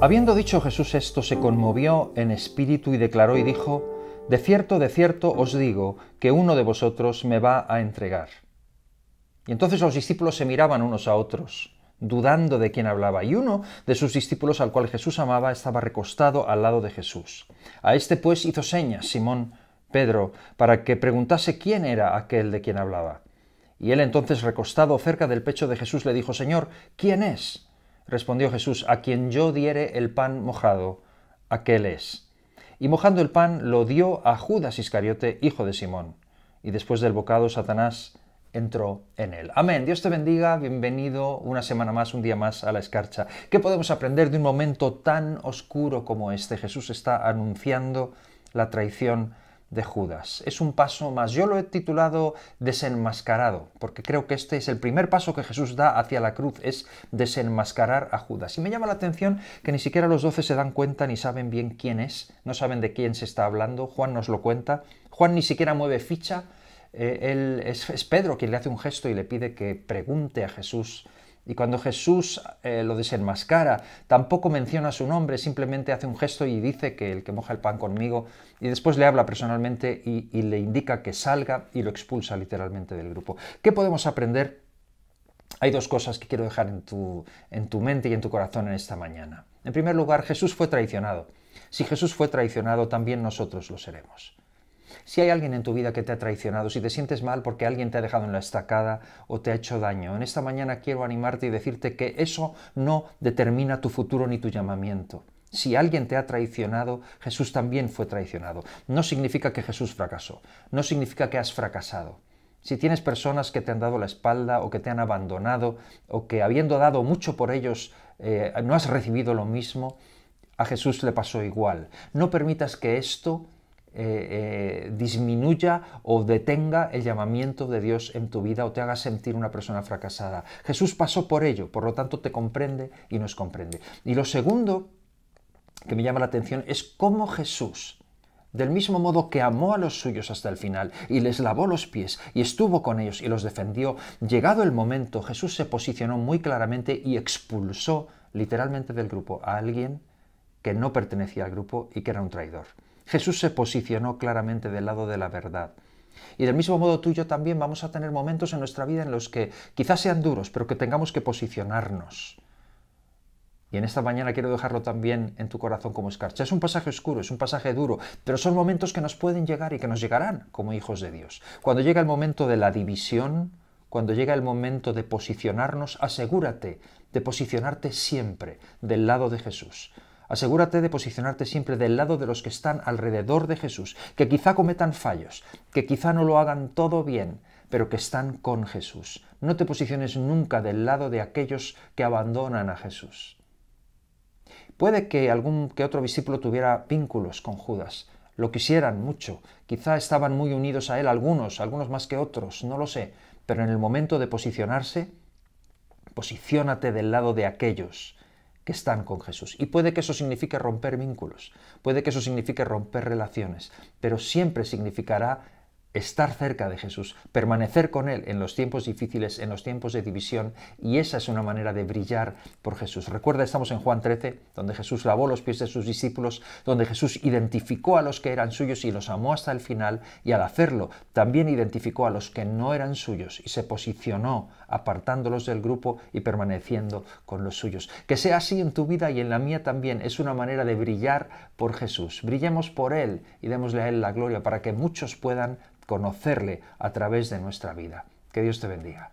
Habiendo dicho Jesús esto, se conmovió en espíritu y declaró y dijo, De cierto, de cierto os digo que uno de vosotros me va a entregar. Y entonces los discípulos se miraban unos a otros, dudando de quién hablaba, y uno de sus discípulos al cual Jesús amaba estaba recostado al lado de Jesús. A este pues hizo señas Simón Pedro para que preguntase quién era aquel de quien hablaba. Y él entonces recostado cerca del pecho de Jesús le dijo, Señor, ¿quién es? Respondió Jesús, a quien yo diere el pan mojado, aquel es. Y mojando el pan lo dio a Judas Iscariote, hijo de Simón. Y después del bocado, Satanás entró en él. Amén. Dios te bendiga. Bienvenido una semana más, un día más a la escarcha. ¿Qué podemos aprender de un momento tan oscuro como este? Jesús está anunciando la traición de Judas. Es un paso más. Yo lo he titulado desenmascarado, porque creo que este es el primer paso que Jesús da hacia la cruz, es desenmascarar a Judas. Y me llama la atención que ni siquiera los doce se dan cuenta ni saben bien quién es, no saben de quién se está hablando, Juan nos lo cuenta, Juan ni siquiera mueve ficha, eh, él, es, es Pedro quien le hace un gesto y le pide que pregunte a Jesús y cuando Jesús eh, lo desenmascara, tampoco menciona su nombre, simplemente hace un gesto y dice que el que moja el pan conmigo, y después le habla personalmente y, le indica que salga y lo expulsa literalmente del grupo. ¿Qué podemos aprender? Hay dos cosas que quiero dejar en tu, en tu mente y en tu corazón en esta mañana. En primer lugar, Jesús fue traicionado. Si Jesús fue traicionado, también nosotros lo seremos. Si hay alguien en tu vida que te ha traicionado, si te sientes mal porque alguien te ha dejado en la estacada o te ha hecho daño, en esta mañana quiero animarte y decirte que eso no determina tu futuro ni tu llamamiento. Si alguien te ha traicionado, Jesús también fue traicionado. No significa que Jesús fracasó, no significa que has fracasado. Si tienes personas que te han dado la espalda o que te han abandonado o que habiendo dado mucho por ellos eh, no has recibido lo mismo, a Jesús le pasó igual. No permitas que esto eh, eh, disminuya o detenga el llamamiento de Dios en tu vida o te haga sentir una persona fracasada. Jesús pasó por ello, por lo tanto te comprende y nos comprende. Y lo segundo que me llama la atención es cómo Jesús, del mismo modo que amó a los suyos hasta el final y les lavó los pies y estuvo con ellos y los defendió, llegado el momento Jesús se posicionó muy claramente y expulsó literalmente del grupo a alguien que no pertenecía al grupo y que era un traidor. Jesús se posicionó claramente del lado de la verdad. Y del mismo modo tú y yo también vamos a tener momentos en nuestra vida en los que quizás sean duros, pero que tengamos que posicionarnos. Y en esta mañana quiero dejarlo también en tu corazón como escarcha. Es un pasaje oscuro, es un pasaje duro, pero son momentos que nos pueden llegar y que nos llegarán como hijos de Dios. Cuando llega el momento de la división, cuando llega el momento de posicionarnos, asegúrate de posicionarte siempre del lado de Jesús, Asegúrate de posicionarte siempre del lado de los que están alrededor de Jesús, que quizá cometan fallos, que quizá no lo hagan todo bien, pero que están con Jesús. No te posiciones nunca del lado de aquellos que abandonan a Jesús. Puede que algún que otro discípulo tuviera vínculos con Judas, lo quisieran mucho, quizá estaban muy unidos a él algunos, algunos más que otros, no lo sé, pero en el momento de posicionarse, posiciónate del lado de aquellos que están con Jesús. Y puede que eso signifique romper vínculos, puede que eso signifique romper relaciones, pero siempre significará estar cerca de Jesús, permanecer con Él en los tiempos difíciles, en los tiempos de división, y esa es una manera de brillar por Jesús. Recuerda, estamos en Juan 13, donde Jesús lavó los pies de sus discípulos, donde Jesús identificó a los que eran suyos y los amó hasta el final, y al hacerlo también identificó a los que no eran suyos y se posicionó apartándolos del grupo y permaneciendo con los suyos. Que sea así en tu vida y en la mía también, es una manera de brillar por Jesús. Brillemos por Él y démosle a Él la gloria para que muchos puedan conocerle a través de nuestra vida. Que Dios te bendiga.